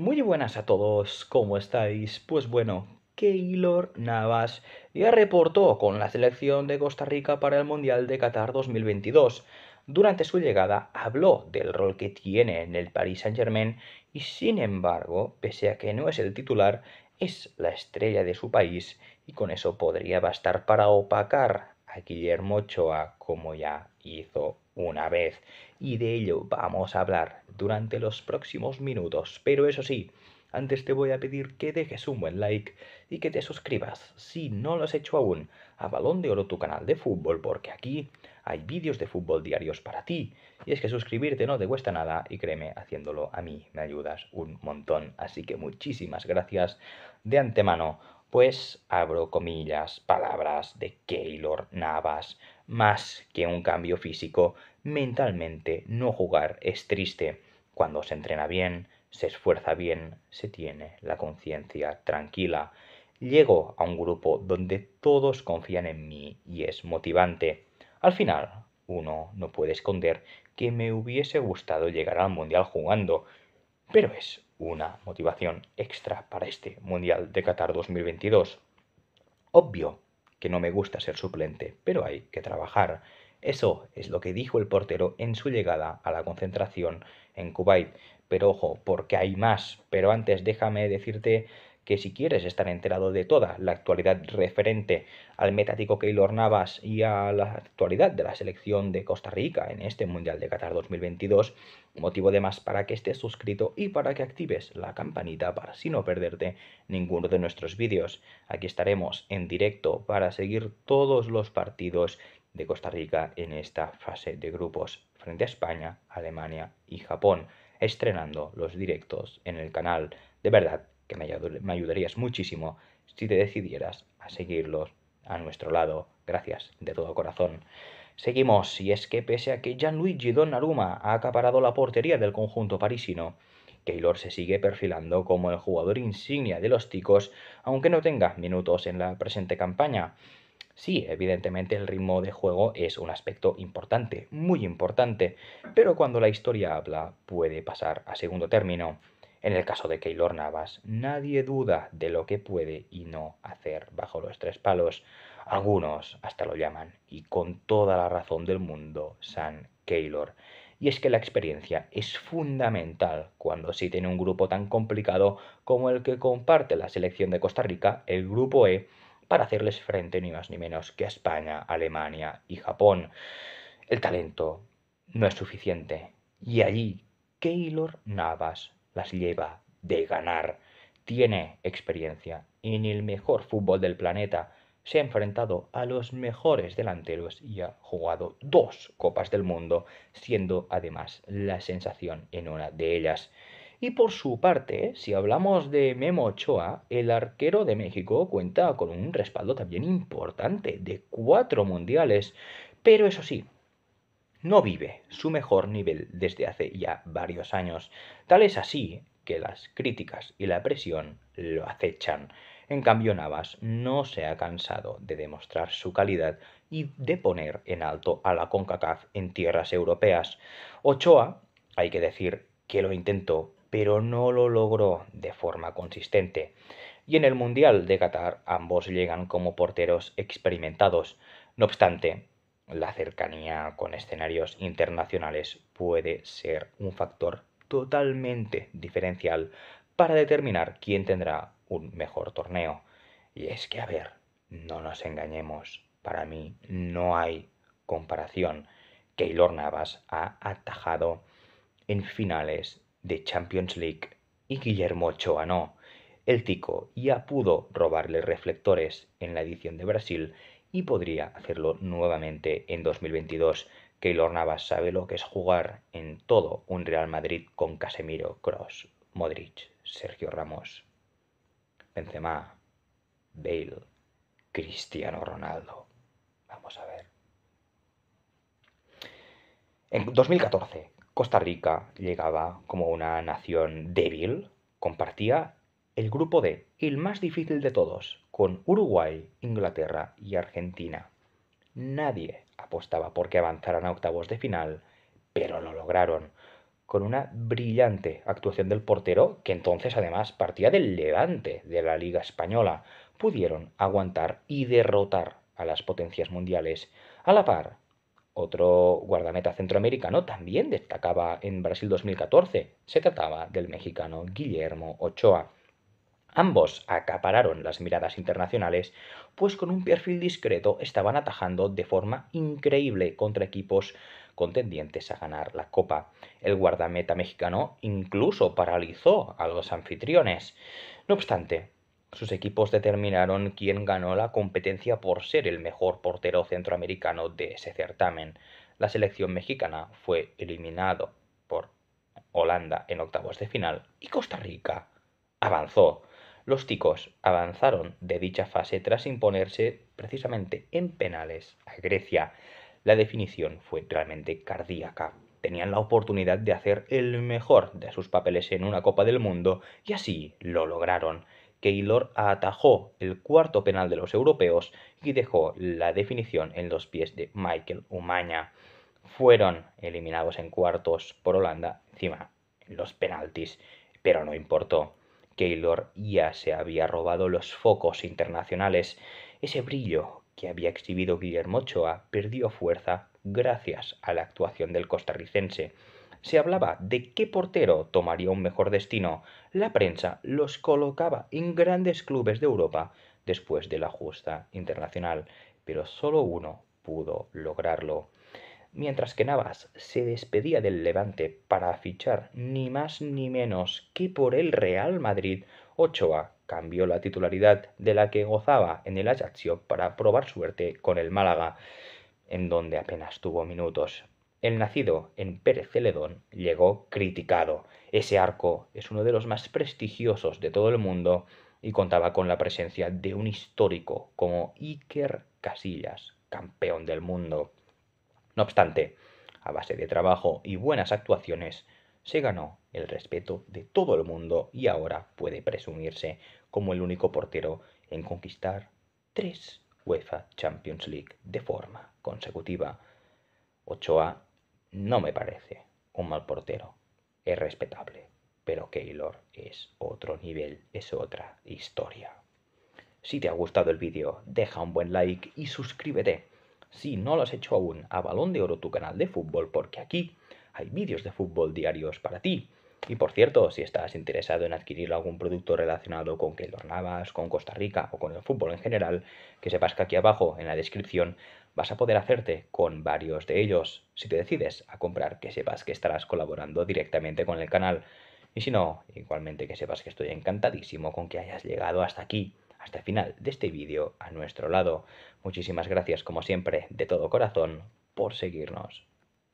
Muy buenas a todos, ¿cómo estáis? Pues bueno, Keylor Navas ya reportó con la selección de Costa Rica para el Mundial de Qatar 2022. Durante su llegada habló del rol que tiene en el Paris Saint-Germain y sin embargo, pese a que no es el titular, es la estrella de su país y con eso podría bastar para opacar a Guillermo Ochoa como ya hizo una vez. Y de ello vamos a hablar durante los próximos minutos. Pero eso sí, antes te voy a pedir que dejes un buen like y que te suscribas, si no lo has hecho aún, a Balón de Oro tu canal de fútbol, porque aquí hay vídeos de fútbol diarios para ti. Y es que suscribirte no te cuesta nada y créeme, haciéndolo a mí me ayudas un montón. Así que muchísimas gracias de antemano. Pues abro comillas, palabras de Keylor Navas, más que un cambio físico Mentalmente, no jugar es triste. Cuando se entrena bien, se esfuerza bien, se tiene la conciencia tranquila. Llego a un grupo donde todos confían en mí y es motivante. Al final, uno no puede esconder que me hubiese gustado llegar al Mundial jugando, pero es una motivación extra para este Mundial de Qatar 2022. Obvio que no me gusta ser suplente, pero hay que trabajar. Eso es lo que dijo el portero en su llegada a la concentración en Kuwait. Pero ojo, porque hay más. Pero antes déjame decirte que si quieres estar enterado de toda la actualidad referente al metático Keylor Navas y a la actualidad de la selección de Costa Rica en este Mundial de Qatar 2022, motivo de más para que estés suscrito y para que actives la campanita para así no perderte ninguno de nuestros vídeos. Aquí estaremos en directo para seguir todos los partidos de Costa Rica en esta fase de grupos frente a España, Alemania y Japón, estrenando los directos en el canal. De verdad que me, ayudarías muchísimo si te decidieras a seguirlos a nuestro lado. Gracias de todo corazón. Seguimos, y es que pese a que Gianluigi Donnarumma ha acaparado la portería del conjunto parisino, Keylor se sigue perfilando como el jugador insignia de los ticos, aunque no tenga minutos en la presente campaña. Sí, evidentemente el ritmo de juego es un aspecto importante, muy importante, pero cuando la historia habla puede pasar a segundo término. En el caso de Keylor Navas, nadie duda de lo que puede y no hacer bajo los tres palos. Algunos hasta lo llaman, y con toda la razón del mundo, San Keylor. Y es que la experiencia es fundamental cuando si tiene un grupo tan complicado como el que comparte la selección de Costa Rica, el Grupo E, para hacerles frente ni más ni menos que a España, Alemania y Japón. El talento no es suficiente y allí Keylor Navas las lleva de ganar. Tiene experiencia en el mejor fútbol del planeta. Se ha enfrentado a los mejores delanteros y ha jugado dos Copas del Mundo, siendo además la sensación en una de ellas. Y por su parte, si hablamos de Memo Ochoa, el arquero de México cuenta con un respaldo también importante de cuatro mundiales, pero eso sí, no vive su mejor nivel desde hace ya varios años. Tal es así que las críticas y la presión lo acechan. En cambio, Navas no se ha cansado de demostrar su calidad y de poner en alto a la CONCACAF en tierras europeas. Ochoa, hay que decir que lo intentó pero no lo logró de forma consistente. Y en el Mundial de Qatar ambos llegan como porteros experimentados. No obstante, la cercanía con escenarios internacionales puede ser un factor totalmente diferencial para determinar quién tendrá un mejor torneo. Y es que, a ver, no nos engañemos, para mí no hay comparación. Keylor Navas ha atajado en finales de Champions League y Guillermo Ochoa no. El Tico ya pudo robarle reflectores en la edición de Brasil y podría hacerlo nuevamente en 2022. Keylor Navas sabe lo que es jugar en todo un Real Madrid con Casemiro, Cross, Modric, Sergio Ramos, Benzema, Bale, Cristiano Ronaldo. Vamos a ver. En 2014, Costa Rica llegaba como una nación débil, compartía el grupo D, el más difícil de todos, con Uruguay, Inglaterra y Argentina. Nadie apostaba por que avanzaran a octavos de final, pero lo lograron, con una brillante actuación del portero, que entonces además partía del levante de la Liga Española, pudieron aguantar y derrotar a las potencias mundiales, a la par otro guardameta centroamericano también destacaba en Brasil 2014. Se trataba del mexicano Guillermo Ochoa. Ambos acapararon las miradas internacionales, pues con un perfil discreto estaban atajando de forma increíble contra equipos contendientes a ganar la Copa. El guardameta mexicano incluso paralizó a los anfitriones. No obstante, sus equipos determinaron quién ganó la competencia por ser el mejor portero centroamericano de ese certamen. La selección mexicana fue eliminado por Holanda en octavos de final y Costa Rica avanzó. Los ticos avanzaron de dicha fase tras imponerse precisamente en penales a Grecia. La definición fue realmente cardíaca. Tenían la oportunidad de hacer el mejor de sus papeles en una Copa del Mundo y así lo lograron. Keylor atajó el cuarto penal de los europeos y dejó la definición en los pies de Michael Umaña. Fueron eliminados en cuartos por Holanda, encima los penaltis, pero no importó. Keylor ya se había robado los focos internacionales. Ese brillo que había exhibido Guillermo Ochoa perdió fuerza gracias a la actuación del costarricense se hablaba de qué portero tomaría un mejor destino, la prensa los colocaba en grandes clubes de Europa después de la justa internacional, pero solo uno pudo lograrlo. Mientras que Navas se despedía del Levante para fichar ni más ni menos que por el Real Madrid, Ochoa cambió la titularidad de la que gozaba en el Ajaccio para probar suerte con el Málaga, en donde apenas tuvo minutos, el nacido en Pérez Celedón llegó criticado. Ese arco es uno de los más prestigiosos de todo el mundo y contaba con la presencia de un histórico como Iker Casillas, campeón del mundo. No obstante, a base de trabajo y buenas actuaciones, se ganó el respeto de todo el mundo y ahora puede presumirse como el único portero en conquistar tres UEFA Champions League de forma consecutiva. Ochoa no me parece un mal portero. Es respetable. Pero Keylor es otro nivel, es otra historia. Si te ha gustado el vídeo, deja un buen like y suscríbete. Si no lo has hecho aún, a Balón de Oro tu canal de fútbol, porque aquí hay vídeos de fútbol diarios para ti. Y por cierto, si estás interesado en adquirir algún producto relacionado con Keylor Navas, con Costa Rica o con el fútbol en general, que sepas que aquí abajo en la descripción Vas a poder hacerte con varios de ellos si te decides a comprar, que sepas que estarás colaborando directamente con el canal. Y si no, igualmente que sepas que estoy encantadísimo con que hayas llegado hasta aquí, hasta el final de este vídeo a nuestro lado. Muchísimas gracias como siempre, de todo corazón, por seguirnos.